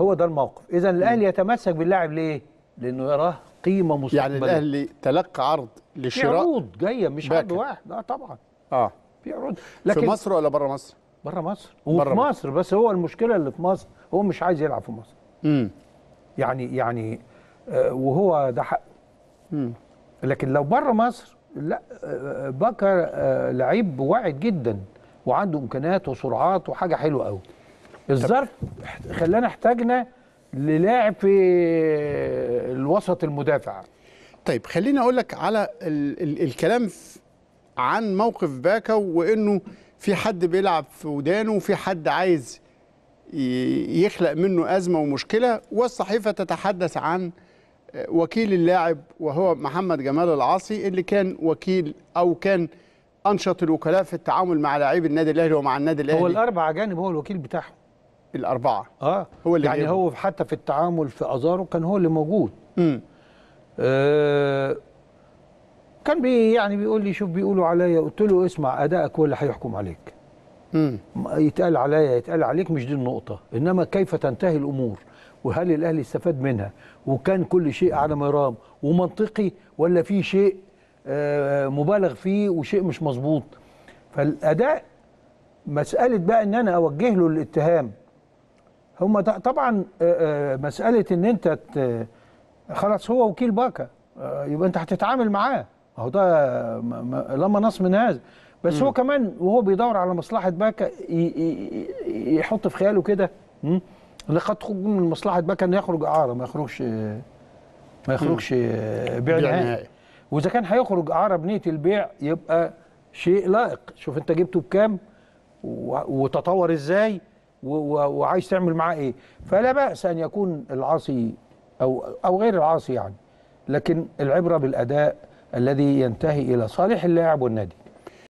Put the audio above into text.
هو ده الموقف اذا الاهلي يتمسك باللاعب ليه لانه يراه قيمه يعني مستقبليه يعني الاهلي تلقى عرض لشراء في عروض جايه مش عرض واحد لا طبعا اه في عروض لكن في مصر ولا بره مصر بره مصر وفي برا مصر بس هو المشكله اللي في مصر هو مش عايز يلعب في مصر امم يعني يعني آه وهو ده حقه امم لكن لو بره مصر لا آه، بكر آه لعيب واعد جدا وعنده امكانيات وسرعات وحاجه حلوه قوي الظرف خلانا احتاجنا للاعب في الوسط المدافع طيب خليني اقول لك على ال ال الكلام عن موقف باكا وانه في حد بيلعب في ودانه وفي حد عايز يخلق منه ازمه ومشكله والصحيفه تتحدث عن وكيل اللاعب وهو محمد جمال العاصي اللي كان وكيل او كان انشط الوكلاء في التعامل مع لاعبي النادي الاهلي ومع النادي الاهلي هو الاربع اجانب هو الوكيل بتاعهم الاربعه اه هو اللي يعني هو حتى في التعامل في ازارو كان هو اللي موجود امم آه كان بي يعني بيقول لي شوف بيقولوا عليا قلت له اسمع ادائك هو اللي هيحكم عليك امم يتقال عليا يتقال عليك مش دي النقطه انما كيف تنتهي الامور وهل الاهلي استفاد منها وكان كل شيء على مرام ومنطقي ولا في شيء آه، مبالغ فيه وشيء مش مظبوط فالاداء مساله بقى ان انا اوجه له الاتهام هم طبعا آه، آه، مساله ان انت خلاص هو وكيل باكا آه، يبقى انت هتتعامل معاه ما هو ده لما نص من هذا بس م. هو كمان وهو بيدور على مصلحه باكا يحط في خياله كده لقد تخرج من مصلحه باكا انه يخرج اعاره ما يخرجش ما يخرجش بيع نهائي واذا كان هيخرج اعاره بنيه البيع يبقى شيء لائق شوف انت جبته بكام وتطور ازاي وعايز تعمل معاه ايه فلا باس ان يكون العاصي او او غير العاصي يعني لكن العبره بالاداء الذي ينتهي الى صالح اللاعب والنادي